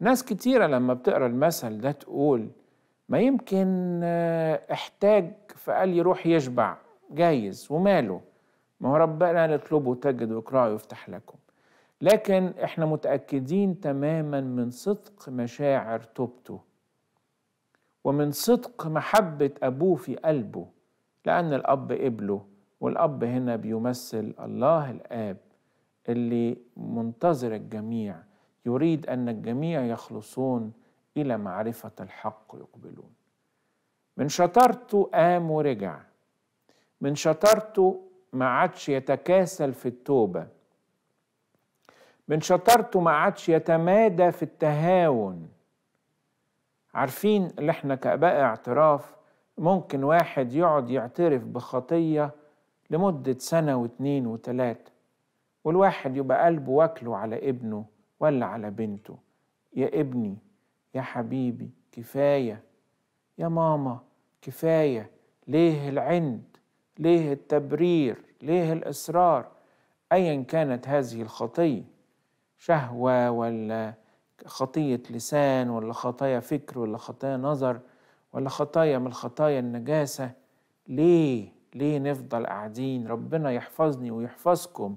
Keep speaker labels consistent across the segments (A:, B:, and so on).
A: ناس كتيرة لما بتقرا المثل ده تقول ما يمكن آه، احتاج فقال يروح يشبع جايز وماله ما هو ربنا نطلبه تجد واقرأه يفتح لكم لكن احنا متأكدين تماما من صدق مشاعر توبته ومن صدق محبة أبوه في قلبه لأن الأب قبله والأب هنا بيمثل الله الآب اللي منتظر الجميع يريد أن الجميع يخلصون إلى معرفة الحق يقبلون من شطارته قام ورجع من شطارته ما عادش يتكاسل في التوبة من شطارته ما عادش يتمادى في التهاون عارفين اللي احنا كأباء اعتراف ممكن واحد يقعد يعترف بخطية لمدة سنة واتنين وتلاتة والواحد يبقى قلبه واكله على ابنه ولا على بنته يا ابني يا حبيبي كفاية يا ماما كفاية ليه العند ليه التبرير ليه الإصرار أيا كانت هذه الخطية شهوة ولا خطية لسان ولا خطايا فكر ولا خطايا نظر ولا خطايا من خطايا النجاسة ليه ليه نفضل قاعدين ربنا يحفظني ويحفظكم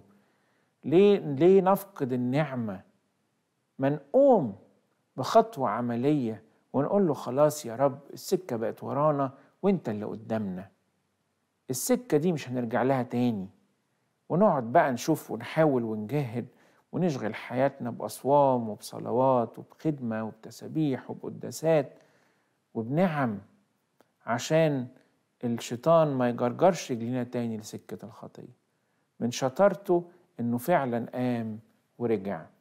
A: ليه ليه نفقد النعمه ما نقوم بخطوة عملية ونقول له خلاص يا رب السكة بقت ورانا وانت اللي قدامنا السكة دي مش هنرجع لها تاني ونقعد بقى نشوف ونحاول ونجاهد ونشغل حياتنا بأصوام وبصلوات وبخدمة وبتسابيح وبقداسات وبنعم عشان الشيطان ما يجرجرش رجلينا تاني لسكة الخطية من شطارته إنه فعلا قام ورجع